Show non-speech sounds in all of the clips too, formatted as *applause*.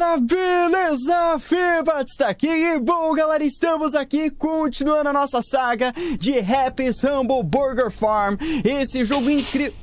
galera, beleza? Fibat está aqui e bom galera, estamos aqui continuando a nossa saga de Happy Humble Burger Farm, esse jogo incrível...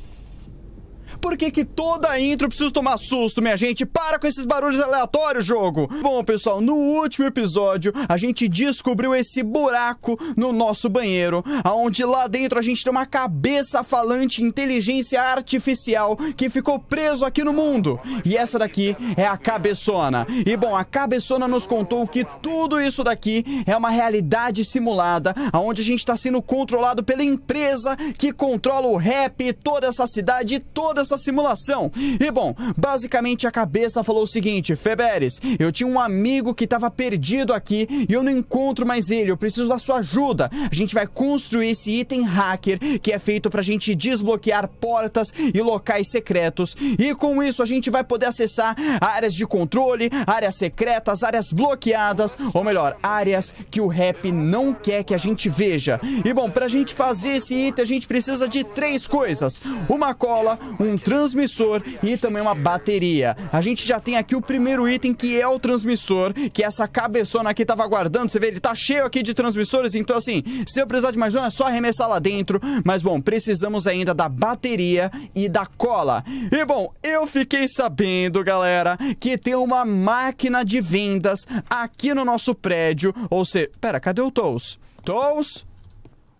Por que que toda intro precisa tomar susto, minha gente? Para com esses barulhos aleatórios, jogo! Bom, pessoal, no último episódio, a gente descobriu esse buraco no nosso banheiro, aonde lá dentro a gente tem uma cabeça falante inteligência artificial que ficou preso aqui no mundo. E essa daqui é a cabeçona. E, bom, a cabeçona nos contou que tudo isso daqui é uma realidade simulada, aonde a gente está sendo controlado pela empresa que controla o rap, toda essa cidade e toda nessa simulação. E bom, basicamente a cabeça falou o seguinte: Feberes, eu tinha um amigo que estava perdido aqui e eu não encontro mais ele, eu preciso da sua ajuda. A gente vai construir esse item hacker que é feito pra gente desbloquear portas e locais secretos. E com isso a gente vai poder acessar áreas de controle, áreas secretas, áreas bloqueadas, ou melhor, áreas que o rap não quer que a gente veja. E bom, pra gente fazer esse item a gente precisa de três coisas: uma cola, um um transmissor e também uma bateria. A gente já tem aqui o primeiro item que é o transmissor, que é essa cabeçona aqui tava guardando. Você vê, ele tá cheio aqui de transmissores, então assim, se eu precisar de mais um, é só arremessar lá dentro. Mas bom, precisamos ainda da bateria e da cola. E bom, eu fiquei sabendo, galera, que tem uma máquina de vendas aqui no nosso prédio. Ou seja, pera, cadê o Tous? Tous?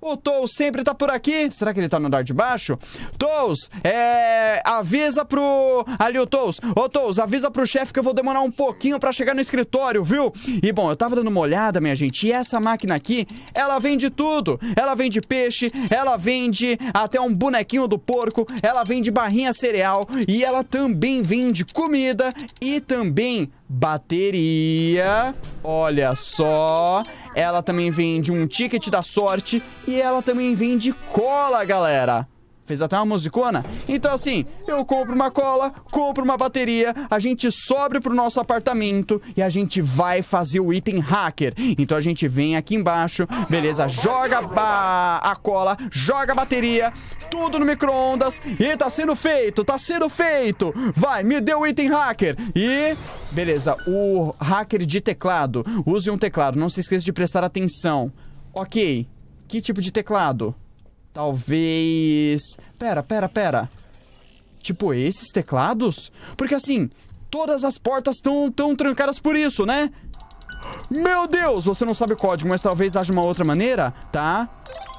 O Tous sempre tá por aqui. Será que ele tá no andar de baixo? Tous, é... avisa pro... Ali o Tous. Ô, Tous, avisa pro chefe que eu vou demorar um pouquinho pra chegar no escritório, viu? E, bom, eu tava dando uma olhada, minha gente, e essa máquina aqui, ela vende tudo. Ela vende peixe, ela vende até um bonequinho do porco, ela vende barrinha cereal e ela também vende comida e também bateria. Olha só. Ela também vende um ticket da sorte e ela também vende cola, galera. Fez até uma musicona. Então, assim, eu compro uma cola, compro uma bateria, a gente sobe pro nosso apartamento e a gente vai fazer o item hacker. Então a gente vem aqui embaixo, beleza? Joga a cola, joga a bateria, tudo no micro-ondas e tá sendo feito, tá sendo feito. Vai, me deu o item hacker. E, beleza, o hacker de teclado. Use um teclado, não se esqueça de prestar atenção. Ok, que tipo de teclado? Talvez. Pera, pera, pera. Tipo esses teclados? Porque assim, todas as portas estão tão trancadas por isso, né? Meu Deus, você não sabe o código, mas talvez haja uma outra maneira, tá?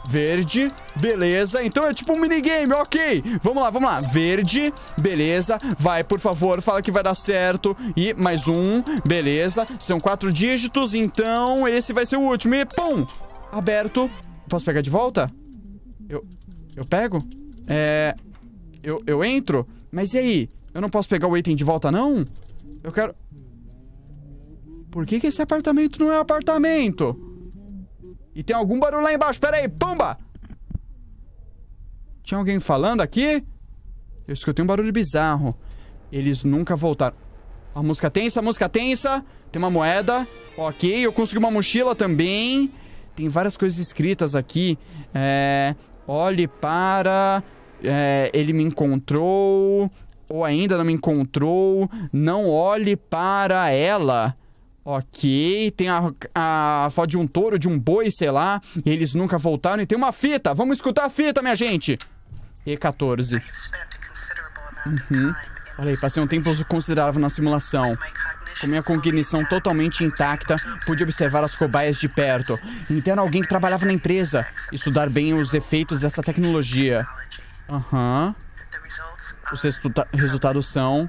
Verde, beleza. Então é tipo um minigame, ok. Vamos lá, vamos lá. Verde, beleza. Vai, por favor, fala que vai dar certo. E mais um, beleza. São quatro dígitos, então esse vai ser o último. E pum! Aberto. Posso pegar de volta? Eu, eu pego? É... Eu, eu entro? Mas e aí? Eu não posso pegar o item de volta, não? Eu quero... Por que que esse apartamento não é um apartamento? E tem algum barulho lá embaixo. Pera aí, pumba Tinha alguém falando aqui? Eu escutei um barulho bizarro. Eles nunca voltaram. A música tensa, a música tensa. Tem uma moeda. Ok, eu consegui uma mochila também. Tem várias coisas escritas aqui. É olhe para. É, ele me encontrou, ou ainda não me encontrou, não olhe para ela. Ok, tem a, a foto de um touro, de um boi, sei lá, e eles nunca voltaram, e tem uma fita, vamos escutar a fita, minha gente! E14. Uhum. Olha aí, passei um tempo considerável na simulação com minha cognição totalmente intacta, pude observar as cobaias de perto, entendo alguém que trabalhava na empresa, estudar bem os efeitos dessa tecnologia. Aham. Uhum. Os resultados são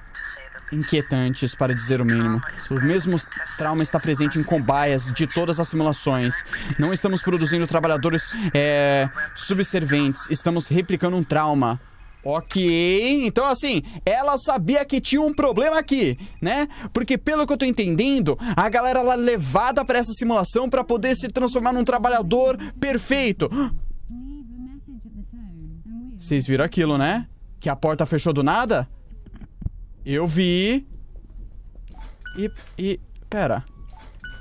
inquietantes, para dizer o mínimo. O mesmo trauma está presente em cobaias de todas as simulações. Não estamos produzindo trabalhadores é, subserventes, estamos replicando um trauma. Ok, então assim, ela sabia que tinha um problema aqui, né? Porque pelo que eu tô entendendo, a galera lá levada para essa simulação para poder se transformar num trabalhador perfeito. Vocês viram aquilo, né? Que a porta fechou do nada? Eu vi. E, e, pera.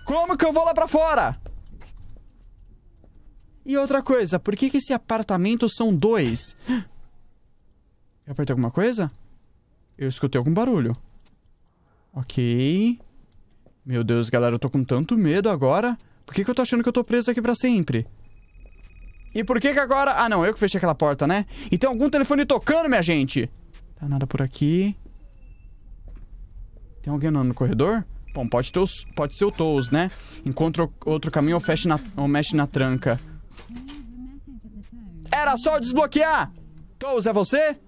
Como que eu vou lá pra fora? E outra coisa, por que que esse apartamento são dois? Eu apertei alguma coisa? Eu escutei algum barulho. Ok. Meu Deus, galera, eu tô com tanto medo agora. Por que, que eu tô achando que eu tô preso aqui pra sempre? E por que que agora... Ah, não, eu que fechei aquela porta, né? E então, tem algum telefone tocando, minha gente! Tá nada por aqui. Tem alguém no corredor? Bom, pode, ter os... pode ser o Toes, né? Encontro outro caminho ou, feche na... ou mexe na tranca. Era só desbloquear! Toes, é você?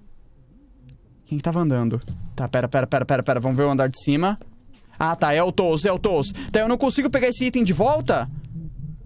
Quem que tava andando? Tá, pera, pera, pera, pera, pera. Vamos ver o andar de cima. Ah, tá. É o Toz, é o Toz. Tá, eu não consigo pegar esse item de volta?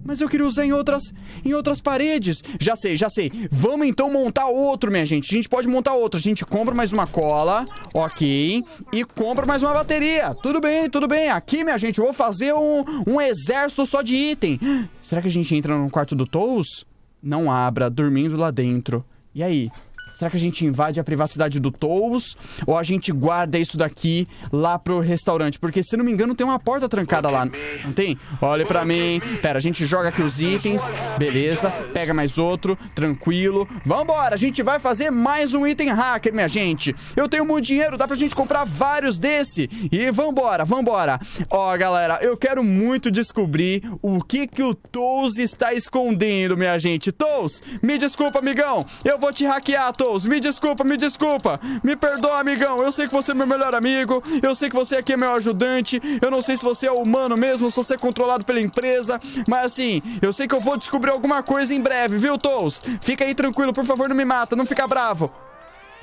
Mas eu queria usar em outras, em outras paredes. Já sei, já sei. Vamos então montar outro, minha gente. A gente pode montar outro. A gente compra mais uma cola, ok. E compra mais uma bateria. Tudo bem, tudo bem. Aqui, minha gente, eu vou fazer um, um exército só de item. Será que a gente entra no quarto do Tous? Não abra, dormindo lá dentro. E aí? Será que a gente invade a privacidade do Tous? Ou a gente guarda isso daqui lá pro restaurante? Porque, se não me engano, tem uma porta trancada lá. Não tem? Olhe pra mim. Pera, a gente joga aqui os itens. Beleza. Pega mais outro. Tranquilo. Vambora, a gente vai fazer mais um item hacker, minha gente. Eu tenho muito dinheiro, dá pra gente comprar vários desse. E vambora, vambora. Ó, galera, eu quero muito descobrir o que que o Tous está escondendo, minha gente. Tous, me desculpa, amigão. Eu vou te hackear, Tous. Windows, me desculpa, me desculpa. Me perdoa, amigão. Eu sei que você é meu melhor amigo. Eu sei que você aqui é meu ajudante. Eu não sei se você é humano mesmo, se você é controlado pela empresa. Mas assim, eu sei que eu vou descobrir alguma coisa em breve, viu, Toast? Fica aí tranquilo, por favor, não me mata. Não fica bravo.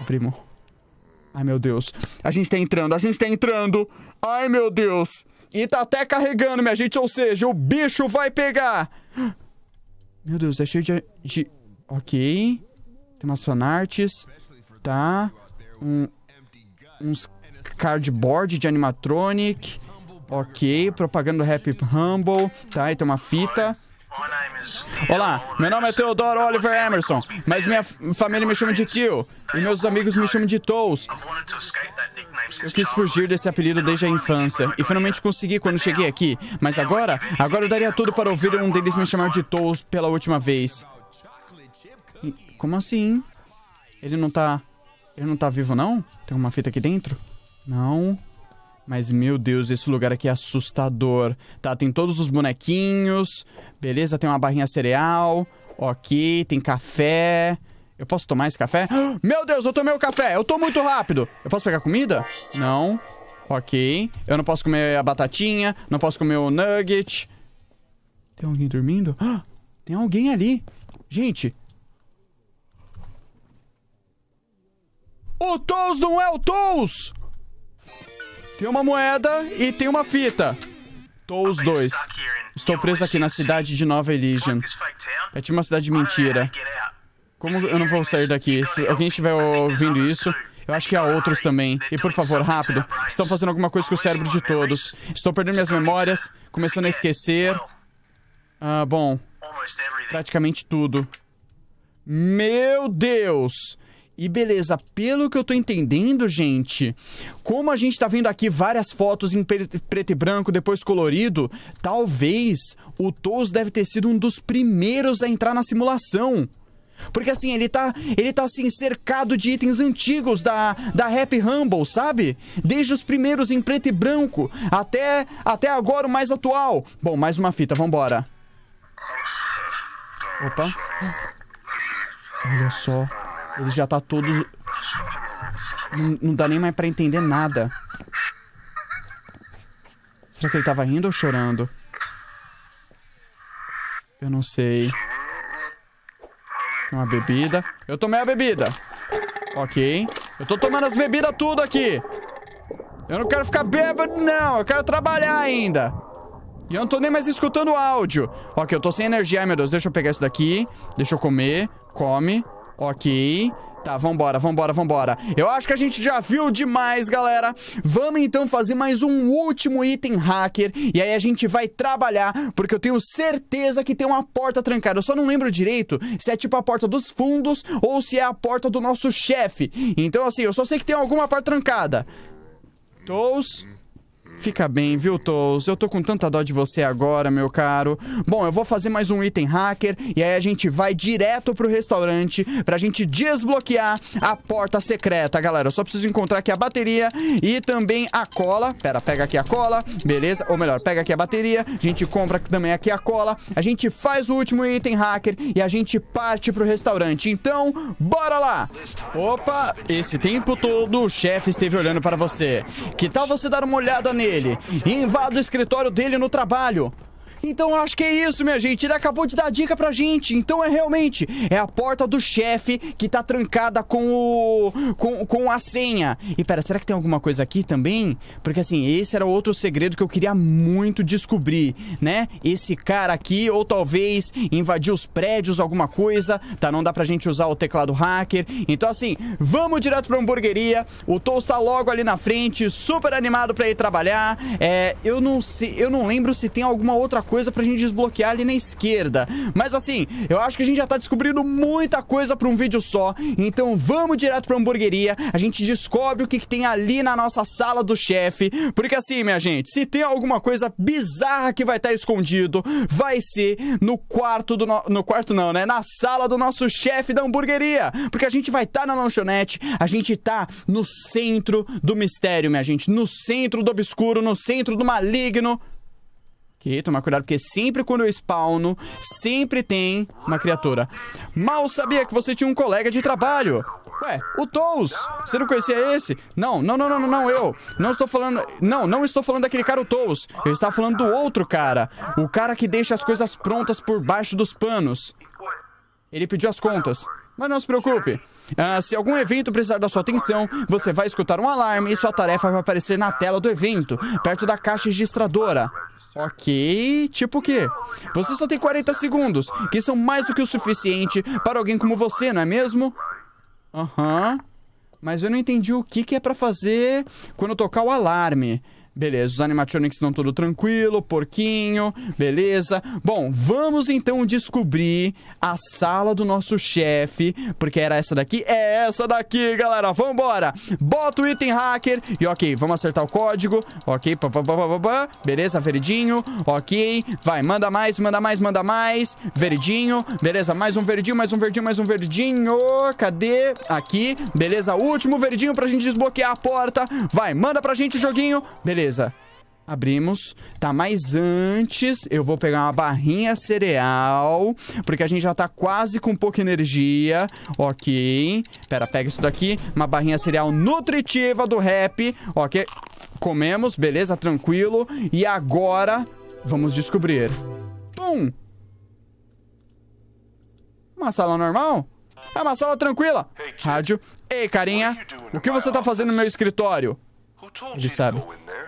Primo. Ai, meu Deus. A gente tá entrando, a gente tá entrando. Ai, meu Deus. E tá até carregando, minha gente. Ou seja, o bicho vai pegar. Meu Deus, é cheio de... de... Ok. Tem umas fanarts, tá? Um, uns cardboard de animatronic. Ok, propaganda do Happy Humble, tá? E tem uma fita. Olá, meu nome é Teodoro Oliver Emerson, mas minha família me chama de Tio e meus amigos me chamam de Toes. Eu quis fugir desse apelido desde a infância e finalmente consegui quando cheguei aqui, mas agora, agora eu daria tudo para ouvir um deles me chamar de Toes pela última vez. Como assim? Ele não tá. Ele não tá vivo, não? Tem uma fita aqui dentro? Não. Mas, meu Deus, esse lugar aqui é assustador. Tá, tem todos os bonequinhos. Beleza, tem uma barrinha cereal. Ok, tem café. Eu posso tomar esse café? *gasps* Meu Deus, eu tomei o café! Eu tô muito rápido! Eu posso pegar comida? Não. Ok. Eu não posso comer a batatinha. Não posso comer o nugget. Tem alguém dormindo? *gasps* Tem alguém ali. Gente, O Tous não é o Tous! Tem uma moeda e tem uma fita. Tous 2. dois. Estou preso aqui na cidade de Nova Elysium. É tipo uma cidade de mentira. Como eu não vou sair daqui? Se alguém estiver ouvindo isso, eu acho que há outros também. E por favor, rápido. Estão fazendo alguma coisa com o cérebro de todos. Estou perdendo minhas memórias, começando a esquecer. Ah, bom. Praticamente tudo. Meu Deus! E beleza, pelo que eu tô entendendo, gente, como a gente tá vendo aqui várias fotos em preto e branco, depois colorido, talvez o Toos deve ter sido um dos primeiros a entrar na simulação. Porque assim, ele tá, ele tá assim, cercado de itens antigos da, da Happy Humble, sabe? Desde os primeiros em preto e branco, até, até agora o mais atual. Bom, mais uma fita, vambora. Opa. Olha só. Ele já tá todo. Não, não dá nem mais pra entender nada. Será que ele tava rindo ou chorando? Eu não sei. Uma bebida. Eu tomei a bebida. Ok. Eu tô tomando as bebidas tudo aqui. Eu não quero ficar bêbado, não. Eu quero trabalhar ainda. E eu não tô nem mais escutando o áudio. Ok, eu tô sem energia. Ai, meu Deus. Deixa eu pegar isso daqui. Deixa eu comer. Come. Ok. Tá, vambora, vambora, vambora. Eu acho que a gente já viu demais, galera. Vamos então fazer mais um último item hacker. E aí a gente vai trabalhar, porque eu tenho certeza que tem uma porta trancada. Eu só não lembro direito se é tipo a porta dos fundos ou se é a porta do nosso chefe. Então, assim, eu só sei que tem alguma porta trancada. Toast. Fica bem, viu, Toz? Eu tô com tanta dó de você agora, meu caro. Bom, eu vou fazer mais um item hacker e aí a gente vai direto pro restaurante pra gente desbloquear a porta secreta, galera. Eu só preciso encontrar aqui a bateria e também a cola. Pera, pega aqui a cola, beleza? Ou melhor, pega aqui a bateria, a gente compra também aqui a cola, a gente faz o último item hacker e a gente parte pro restaurante. Então, bora lá! Opa, esse tempo todo o chefe esteve olhando para você. Que tal você dar uma olhada nele? dele. E invado o escritório dele no trabalho. Então acho que é isso, minha gente. Ele acabou de dar dica pra gente. Então é realmente é a porta do chefe que tá trancada com o com, com a senha. E pera, será que tem alguma coisa aqui também? Porque assim, esse era outro segredo que eu queria muito descobrir, né? Esse cara aqui ou talvez invadiu os prédios alguma coisa, tá? Não dá pra gente usar o teclado hacker. Então assim, vamos direto pra hamburgueria. O Toast tá logo ali na frente, super animado pra ir trabalhar. É, eu não sei, eu não lembro se tem alguma outra coisa coisa pra gente desbloquear ali na esquerda. Mas assim, eu acho que a gente já tá descobrindo muita coisa pra um vídeo só, então vamos direto pra hamburgueria, a gente descobre o que, que tem ali na nossa sala do chefe, porque assim, minha gente, se tem alguma coisa bizarra que vai estar tá escondido, vai ser no quarto do... No... no, quarto não, né? Na sala do nosso chefe da hamburgueria, porque a gente vai estar tá na lanchonete, a gente tá no centro do mistério, minha gente, no centro do obscuro, no centro do maligno, que tomar cuidado, porque sempre quando eu spawno, sempre tem uma criatura. Mal sabia que você tinha um colega de trabalho. Ué, o Tous, você não conhecia esse? Não, não, não, não, não, eu. Não estou falando. Não, não estou falando daquele cara, o Tous. Eu estava falando do outro cara. O cara que deixa as coisas prontas por baixo dos panos. Ele pediu as contas. Mas não se preocupe. Ah, se algum evento precisar da sua atenção, você vai escutar um alarme e sua tarefa vai aparecer na tela do evento, perto da caixa registradora. Ok, tipo o quê? Você só tem 40 segundos, que são mais do que o suficiente para alguém como você, não é mesmo? Aham. Uhum. Mas eu não entendi o que, que é para fazer quando tocar o alarme. Beleza, os animatronics estão tudo tranquilo, porquinho, beleza. Bom, vamos então descobrir a sala do nosso chefe, porque era essa daqui, é essa daqui, galera, vambora! Bota o item hacker e ok, vamos acertar o código, ok, pá, pá, pá, pá, beleza, verdinho, ok, vai, manda mais, manda mais, manda mais, verdinho, beleza, mais um verdinho, mais um verdinho, mais um verdinho, cadê? Aqui, beleza, último verdinho pra gente desbloquear a porta, vai, manda pra gente o joguinho, beleza. Beleza. Abrimos, tá? Mas antes eu vou pegar uma barrinha cereal, porque a gente já tá quase com pouca energia. Ok. Pera, pega isso daqui. Uma barrinha cereal nutritiva do rap. Ok. Comemos, beleza, tranquilo. E agora vamos descobrir. Pum! Uma sala normal? É uma sala tranquila. Rádio. Ei, carinha, o que você tá fazendo no meu escritório? Ele sabe.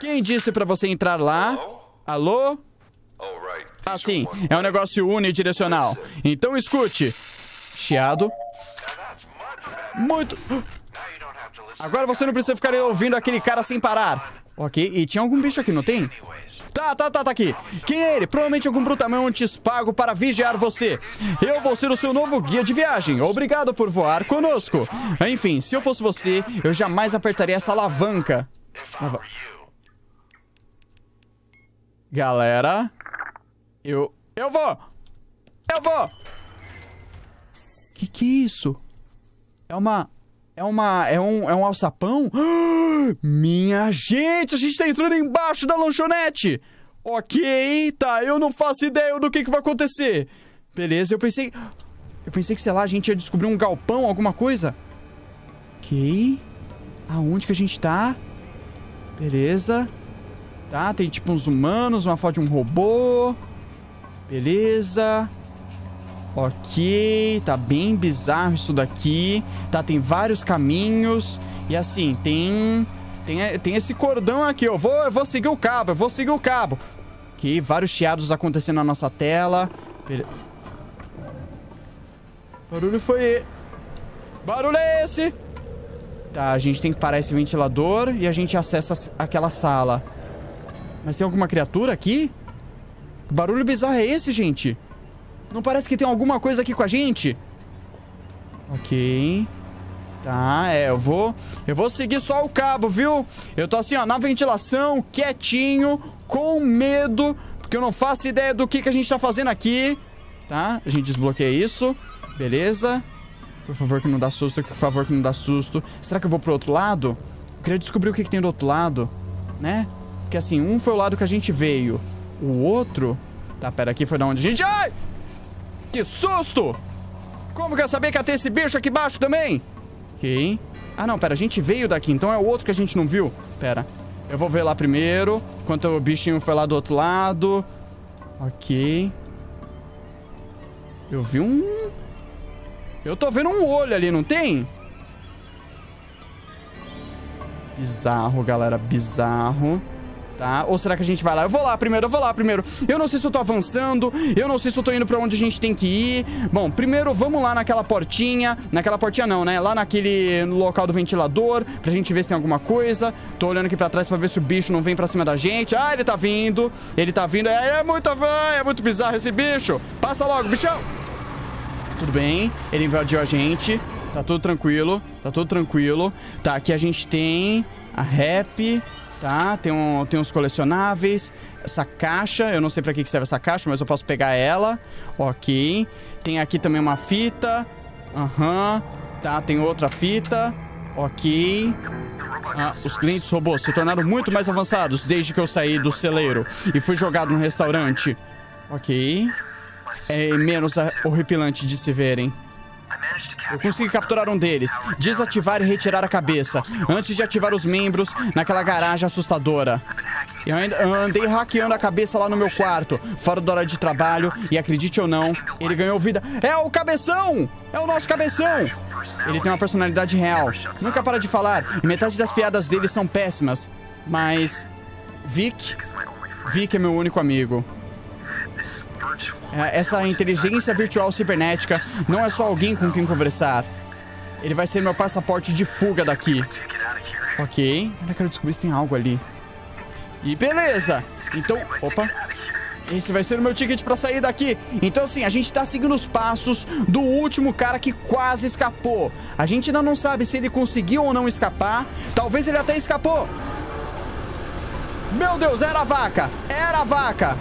Quem disse para você entrar lá? Alô? Ah, sim. É um negócio unidirecional. Então escute. Chiado. Muito... Agora você não precisa ficar ouvindo aquele cara sem parar. Ok, e tinha algum bicho aqui, não tem? Tá, tá, tá, tá aqui. Quem é ele? Provavelmente algum brutamante pago para vigiar você. Eu vou ser o seu novo guia de viagem. Obrigado por voar conosco. Enfim, se eu fosse você, eu jamais apertaria essa alavanca. Lava... Galera, eu... Eu vou! Eu vou! Que que é isso? É uma... É uma... É um, é um alçapão? *gasps* Minha gente, a gente tá entrando embaixo da lanchonete! Ok, tá, eu não faço ideia do que que vai acontecer. Beleza, eu pensei... Eu pensei que, sei lá, a gente ia descobrir um galpão, alguma coisa. Ok. Aonde que a gente tá? Beleza. Tá, tem tipo uns humanos, uma foto de um robô. Beleza. Ok, tá bem bizarro isso daqui. Tá, tem vários caminhos. E assim, tem... Tem, tem esse cordão aqui, eu vou, eu vou seguir o cabo, eu vou seguir o cabo. Ok, vários chiados acontecendo na nossa tela. Beleza. Barulho foi... Barulho é esse? Tá, a gente tem que parar esse ventilador e a gente acessa aquela sala. Mas tem alguma criatura aqui? Que barulho bizarro é esse, gente? Não parece que tem alguma coisa aqui com a gente? Ok. Tá, é, eu vou... Eu vou seguir só o cabo, viu? Eu tô assim, ó, na ventilação, quietinho, com medo, porque eu não faço ideia do que, que a gente tá fazendo aqui. Tá, a gente desbloqueia isso. Beleza. Por favor que não dá susto, por favor que não dá susto. Será que eu vou pro outro lado? Eu queria descobrir o que, que tem do outro lado, né? Porque assim, um foi o lado que a gente veio. O outro... Tá, pera, aqui foi da onde a gente... Ai! Que susto! Como que eu sabia que ia ter esse bicho aqui embaixo também? Ok. Ah, não, pera, a gente veio daqui, então é o outro que a gente não viu. Pera, eu vou ver lá primeiro, enquanto o bichinho foi lá do outro lado. Ok. Eu vi um... Eu tô vendo um olho ali, não tem? Bizarro, galera, bizarro tá? Ou será que a gente vai lá? Eu vou lá primeiro, eu vou lá primeiro. Eu não sei se eu tô avançando, eu não sei se eu tô indo pra onde a gente tem que ir. Bom, primeiro vamos lá naquela portinha. Naquela portinha não, né? Lá naquele local do ventilador, pra gente ver se tem alguma coisa. Tô olhando aqui pra trás pra ver se o bicho não vem pra cima da gente. Ah, ele tá vindo. Ele tá vindo. É, é muito é muito bizarro esse bicho. Passa logo, bichão. Tudo bem, ele invadiu a gente. Tá tudo tranquilo, tá tudo tranquilo. Tá, aqui a gente tem a rap, tá? Tem, um, tem uns colecionáveis. Essa caixa, eu não sei para que serve essa caixa, mas eu posso pegar ela. Ok. Tem aqui também uma fita. Aham. Uhum. Tá, tem outra fita. Ok. Ah, os clientes robôs se tornaram muito mais avançados desde que eu saí do celeiro e fui jogado no restaurante. Ok. É menos horripilante de se verem. Eu consegui capturar um deles. Desativar e retirar a cabeça. Antes de ativar os membros naquela garagem assustadora. Eu andei hackeando a cabeça lá no meu quarto, fora da hora de trabalho, e acredite ou não, ele ganhou vida. É o cabeção! É o nosso cabeção! Ele tem uma personalidade real. Nunca para de falar, e metade das piadas dele são péssimas. Mas. Vic. Vic é meu único amigo. É, essa inteligência virtual cibernética não é só alguém com quem conversar. Ele vai ser meu passaporte de fuga daqui. Ok. Eu quero descobrir se tem algo ali. E beleza. Então, opa. Esse vai ser o meu ticket para sair daqui. Então, assim, a gente tá seguindo os passos do último cara que quase escapou. A gente ainda não sabe se ele conseguiu ou não escapar. Talvez ele até escapou. Meu Deus, era a vaca! Era a vaca!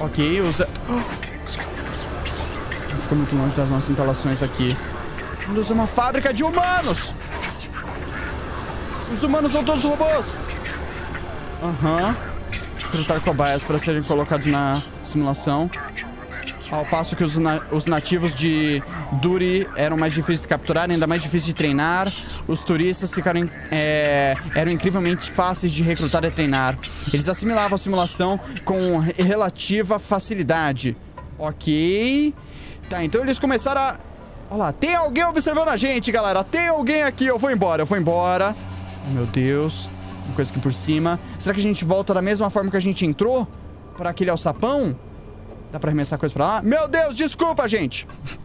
Ok, usa... *gasps* Oh. Não ficou muito longe das nossas instalações aqui. Deus, é uma fábrica de humanos! Os humanos são todos robôs! Aham. Uhum. Recrutar cobaias para serem colocados na simulação. Ao passo que os, na os nativos de Duri eram mais difíceis de capturar, ainda mais difíceis de treinar. Os turistas ficaram, é, eram incrivelmente fáceis de recrutar e treinar. Eles assimilavam a simulação com relativa facilidade. Ok. Tá, então eles começaram a... Olha lá, tem alguém observando a gente, galera. Tem alguém aqui. Eu vou embora, eu vou embora. Oh, meu Deus. Uma coisa aqui por cima. Será que a gente volta da mesma forma que a gente entrou? Pra aquele alçapão? Dá pra arremessar coisa pra lá? Meu Deus, desculpa, gente. *laughs*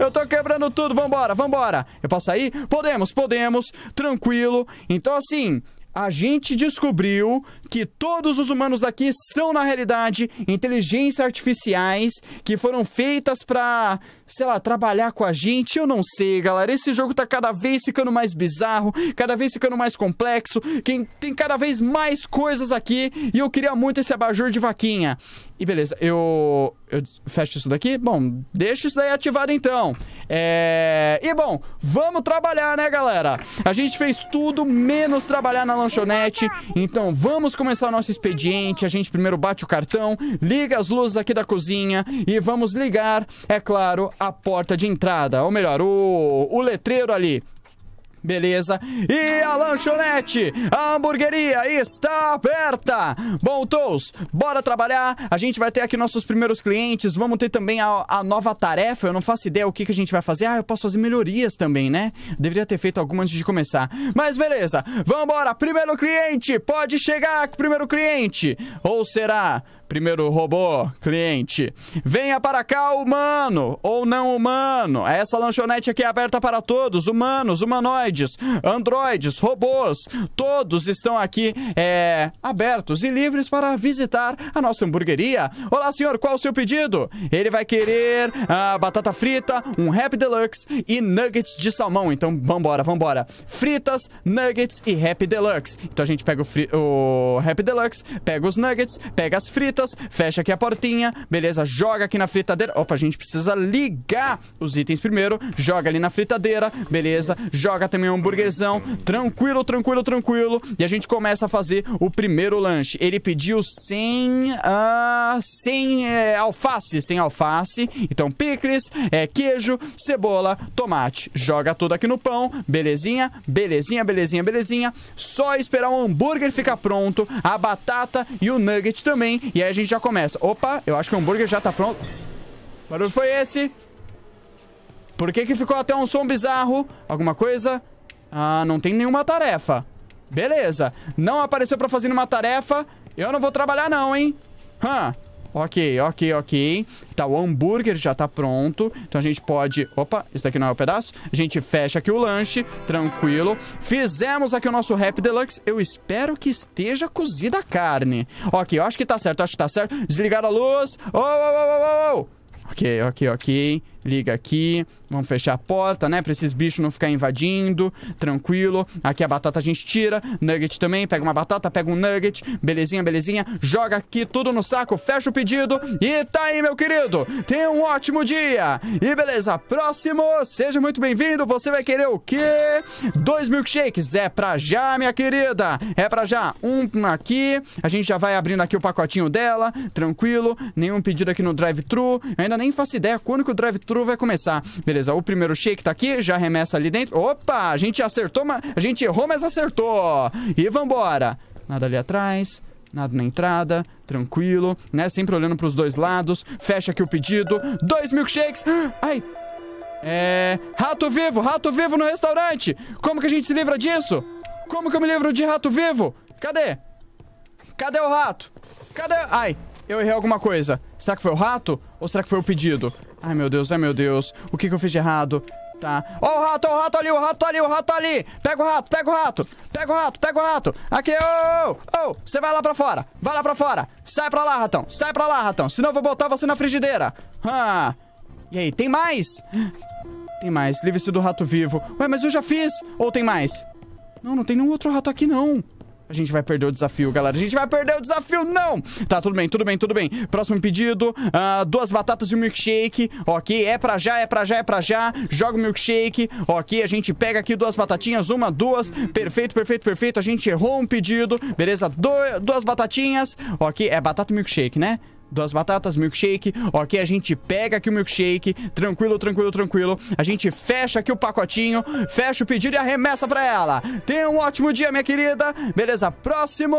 Eu tô quebrando tudo, vambora, vambora. Eu posso sair? Podemos, podemos, tranquilo. Então, assim, a gente descobriu que todos os humanos daqui são, na realidade, inteligências artificiais que foram feitas para sei lá, trabalhar com a gente. Eu não sei, galera. Esse jogo tá cada vez ficando mais bizarro, cada vez ficando mais complexo. Quem tem cada vez mais coisas aqui. E eu queria muito esse abajur de vaquinha. E beleza, eu. Eu fecho isso daqui? Bom, deixa isso daí ativado então. É. E bom, vamos trabalhar, né, galera? A gente fez tudo menos trabalhar na lanchonete. Então vamos começar o nosso expediente. A gente primeiro bate o cartão, liga as luzes aqui da cozinha e vamos ligar, é claro, a porta de entrada, ou melhor, o, o letreiro ali Beleza? E a lanchonete, a hamburgueria está aberta! Bom, Tous, bora trabalhar. A gente vai ter aqui nossos primeiros clientes. Vamos ter também a, a, nova tarefa. Eu não faço ideia o que, que a gente vai fazer. Ah, eu posso fazer melhorias também, né? Deveria ter feito alguma antes de começar. Mas beleza, vambora! Primeiro cliente, pode chegar, primeiro cliente! Ou será Primeiro robô, cliente. Venha para cá, humano ou não humano. Essa lanchonete aqui é aberta para todos: humanos, humanoides, androides, robôs. Todos estão aqui é, abertos e livres para visitar a nossa hamburgueria. Olá, senhor, qual o seu pedido? Ele vai querer a ah, batata frita, um Happy Deluxe e nuggets de salmão. Então, vambora, vambora. Fritas, nuggets e Happy Deluxe. Então a gente pega o, o Happy Deluxe, pega os nuggets, pega as fritas fritas, fecha aqui a portinha, beleza, joga aqui na fritadeira. Opa, a gente precisa ligar os itens primeiro, joga ali na fritadeira, beleza, joga também o um hambúrguerzão, tranquilo, tranquilo, tranquilo. E a gente começa a fazer o primeiro lanche. Ele pediu sem, uh, sem é, alface, sem alface, então picles, é, queijo, cebola, tomate. Joga tudo aqui no pão, belezinha, belezinha, belezinha, belezinha. Só esperar o hambúrguer ficar pronto, a batata e o nugget também. E aí aí a gente já começa. Opa, eu acho que o hambúrguer já tá pronto. O barulho foi esse. Por que que ficou até um som bizarro? Alguma coisa? Ah, não tem nenhuma tarefa. Beleza. Não apareceu pra fazer nenhuma tarefa. Eu não vou trabalhar não, hein? Hã? Huh. Ok, ok, ok. Tá, o hambúrguer já tá pronto. Então a gente pode... Opa, isso daqui não é o um pedaço. A gente fecha aqui o lanche, tranquilo. Fizemos aqui o nosso Rap Deluxe. Eu espero que esteja cozida a carne. Ok, eu acho que tá certo, acho que tá certo. Desligar a luz. Oh, oh, oh, oh, oh. Ok, ok, ok liga aqui, vamos fechar a porta, né? Pra esses bichos não ficar invadindo, tranquilo. Aqui a batata a gente tira, nugget também, pega uma batata, pega um nugget, belezinha, belezinha. Joga aqui tudo no saco, fecha o pedido e tá aí, meu querido. Tenha um ótimo dia. E beleza, próximo, seja muito bem-vindo. Você vai querer o quê? Dois milkshakes, é pra já, minha querida. É pra já, um aqui, a gente já vai abrindo aqui o pacotinho dela, tranquilo. Nenhum pedido aqui no drive-thru. Ainda nem faço ideia quando que o drive-thru vai começar. Beleza, o primeiro shake tá aqui, já arremessa ali dentro. Opa, a gente acertou, mas a gente errou, mas acertou. E vambora. Nada ali atrás, nada na entrada, tranquilo, né? Sempre olhando pros dois lados. Fecha aqui o pedido. Dois milkshakes. Ai. É. Rato vivo, rato vivo no restaurante. Como que a gente se livra disso? Como que eu me livro de rato vivo? Cadê? Cadê o rato? Cadê? Ai. Eu errei alguma coisa. Será que foi o rato? Ou será que foi o pedido? Ai, meu Deus, ai, meu Deus. O que, que eu fiz de errado? Tá. Ó oh, o rato, ó o rato ali, o rato ali, o rato ali. Pega o rato, pega o rato. Pega o rato, pega o rato. Aqui, ô, ô, ô. Você vai lá pra fora. Vai lá pra fora. Sai pra lá, ratão. Sai pra lá, ratão. Senão eu vou botar você na frigideira. Ah. E aí, tem mais? Tem mais. Livre-se do rato vivo. Ué, mas eu já fiz. Ou tem mais? Não, não tem nenhum outro rato aqui, não. A gente vai perder o desafio, galera. A gente vai perder o desafio, não! Tá, tudo bem, tudo bem, tudo bem. Próximo pedido: uh, duas batatas e um milkshake. Ok, é pra já, é pra já, é pra já. Joga o milkshake. Ok, a gente pega aqui duas batatinhas, uma, duas. Perfeito, perfeito, perfeito. A gente errou um pedido. Beleza, Do duas batatinhas. Ok, é batata e milkshake, né? duas batatas, milkshake. Ok, a gente pega aqui o milkshake. Tranquilo, tranquilo, tranquilo. A gente fecha aqui o pacotinho, fecha o pedido e arremessa pra ela. Tenha um ótimo dia, minha querida. Beleza, próximo.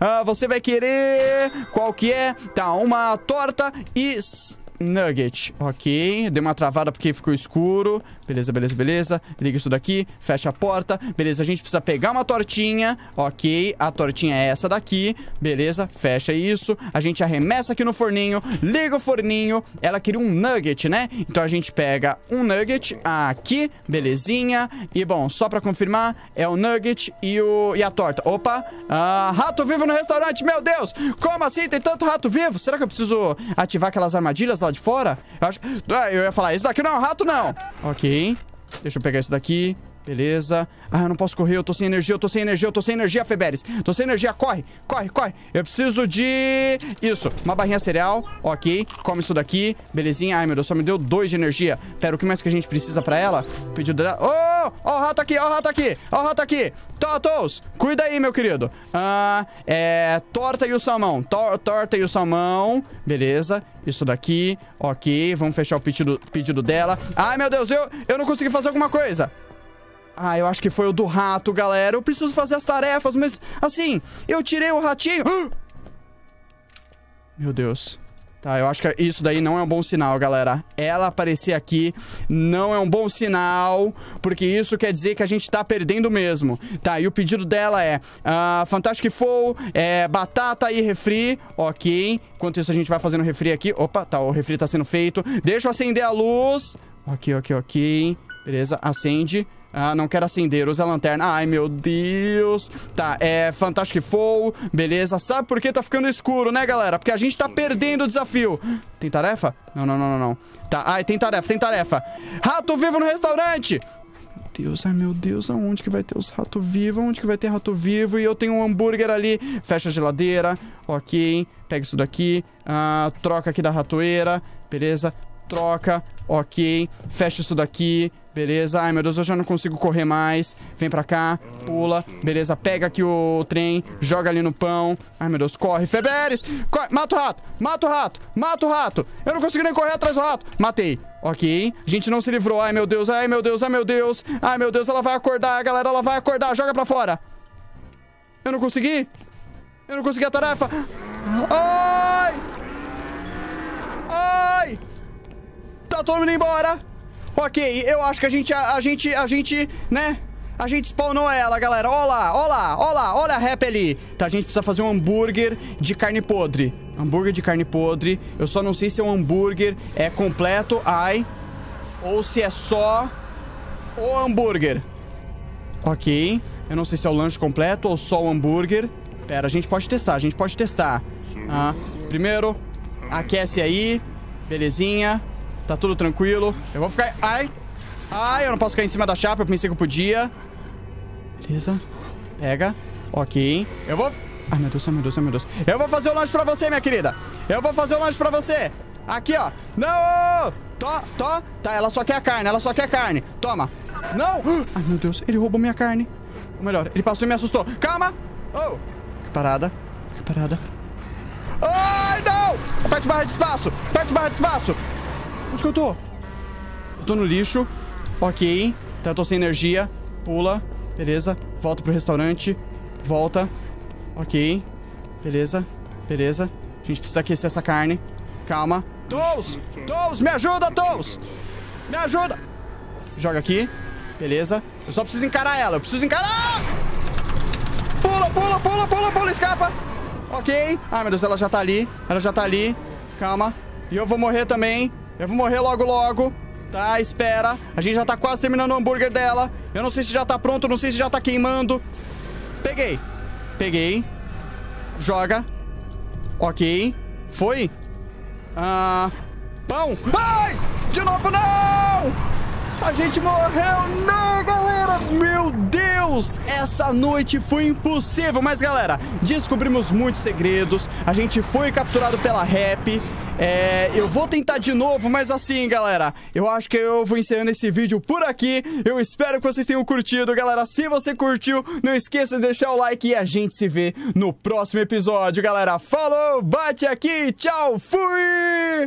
Ah, você vai querer... Qual que é? Tá, uma torta e... Nugget, ok Dei uma travada porque ficou escuro Beleza, beleza, beleza. Liga isso daqui. Fecha a porta. Beleza, a gente precisa pegar uma tortinha. Ok, a tortinha é essa daqui. Beleza, fecha isso. A gente arremessa aqui no forninho. Liga o forninho. Ela queria um nugget, né? Então a gente pega um nugget aqui. Belezinha. E bom, só pra confirmar, é o nugget e, o, e a torta. Opa! Ah, rato vivo no restaurante, meu Deus! Como assim? Tem tanto rato vivo? Será que eu preciso ativar aquelas armadilhas lá de fora? Eu, acho... Ah, eu ia falar, isso daqui não é um rato, não. Ok. Deixa eu pegar isso daqui. Beleza. Ah, eu não posso correr, eu tô sem energia, eu tô sem energia, eu tô sem energia, Feberes. Tô sem energia, corre, corre, corre. Eu preciso de... Isso, uma barrinha cereal, ok. Come isso daqui, belezinha. Ai, meu Deus, só me deu dois de energia. Pera, o que mais que a gente precisa pra ela? Pedido dela... Oh, ó oh, o rato aqui, ó oh, o rato aqui, ó oh, o rato aqui. Totos, cuida aí, meu querido. Ah, é... Torta e o salmão, Tor torta e o salmão. Beleza, isso daqui, ok. Vamos fechar o pedido, pedido dela. Ai, meu Deus, eu, eu não consegui fazer alguma coisa. Ah, eu acho que foi o do rato, galera. Eu preciso fazer as tarefas, mas assim, eu tirei o ratinho. *gasps* Meu Deus. Tá, eu acho que isso daí não é um bom sinal, galera. Ela aparecer aqui não é um bom sinal, porque isso quer dizer que a gente tá perdendo mesmo. Tá, e o pedido dela é uh, Fantastic Fowl, é, batata e refri. Ok. Enquanto isso, a gente vai fazendo refri aqui. Opa, tá, o refri tá sendo feito. Deixa eu acender a luz. Ok, ok, ok. Beleza, acende. Ah, não quero acender, usa a lanterna. Ai, meu Deus. Tá, é Fantastic Four, beleza. Sabe por que tá ficando escuro, né, galera? Porque a gente tá perdendo o desafio. Tem tarefa? Não, não, não, não, não. Tá, ai, tem tarefa, tem tarefa. Rato vivo no restaurante! Deus, ai meu Deus, aonde que vai ter os ratos vivos? Aonde que vai ter rato vivo? E eu tenho um hambúrguer ali. Fecha a geladeira. Ok. Pega isso daqui. Ah, troca aqui da ratoeira. Beleza. Troca. Ok. Fecha isso daqui. Beleza, ai meu Deus, eu já não consigo correr mais. Vem pra cá, pula, beleza, pega aqui o trem, joga ali no pão. Ai meu Deus, corre, Feberes! Corre, mata o rato, mata o rato, mata o rato! Eu não consigo nem correr atrás do rato! Matei, Ok, a gente não se livrou. Ai, meu Deus, ai, meu Deus, ai, meu Deus. Ai, meu Deus, ela vai acordar, galera, ela vai acordar. Joga pra fora. Eu não consegui. Eu não consegui a tarefa. Ai! Ai! Tá todo mundo embora. Ok, eu acho que a gente, a, a gente, a gente, né? A gente spawnou ela, galera. Olha lá, olha lá, olha lá, olha a rap ali. Tá, a gente precisa fazer um hambúrguer de carne podre. Hambúrguer de carne podre. Eu só não sei se é um hambúrguer é completo, ai. Ou se é só o hambúrguer. Ok. Eu não sei se é o lanche completo ou só o hambúrguer. Pera, a gente pode testar, a gente pode testar. Ah, primeiro, aquece aí. Belezinha. Tá tudo tranquilo. Eu vou ficar... Ai! Ai, eu não posso ficar em cima da chapa. Eu pensei que eu podia. Beleza. Pega. Ok. Eu vou... Ai, meu Deus, meu Deus, meu Deus. Eu vou fazer o lanche pra você, minha querida. Eu vou fazer o lanche pra você. Aqui, ó. Não! Tó, tó. Tá, ela só quer a carne, ela só quer a carne. Toma. Não! Ai, meu Deus, ele roubou minha carne. Ou melhor, ele passou e me assustou. Calma! Oh! Fica parada. Fica parada. Ai, não! Aperte barra de espaço! Aperte barra de espaço! Onde que eu tô? Eu tô no lixo. Ok. Tá, eu tô sem energia. Pula. Beleza. Volta pro restaurante. Volta. Ok. Beleza. Beleza. A gente precisa aquecer essa carne. Calma. Tous! Tous, me ajuda, Tous! Me ajuda! Joga aqui. Beleza. Eu só preciso encarar ela. Eu preciso encarar! Pula, pula, pula, pula, pula, escapa! Ok. Ai, meu Deus, ela já tá ali. Ela já tá ali. Calma. E eu vou morrer também. Eu vou morrer logo, logo. Tá, espera. A gente já tá quase terminando o hambúrguer dela. Eu não sei se já tá pronto, não sei se já tá queimando. Peguei. Peguei. Joga. Ok. Foi. Ah... Pão. Ai! De novo, não! A gente morreu! Não, né, galera! Meu Deus! Essa noite foi impossível! Mas, galera, descobrimos muitos segredos. A gente foi capturado pela rap. É, eu vou tentar de novo, mas assim, galera, eu acho que eu vou encerrando esse vídeo por aqui. Eu espero que vocês tenham curtido, galera. Se você curtiu, não esqueça de deixar o like e a gente se vê no próximo episódio, galera. Falou, bate aqui, tchau, fui!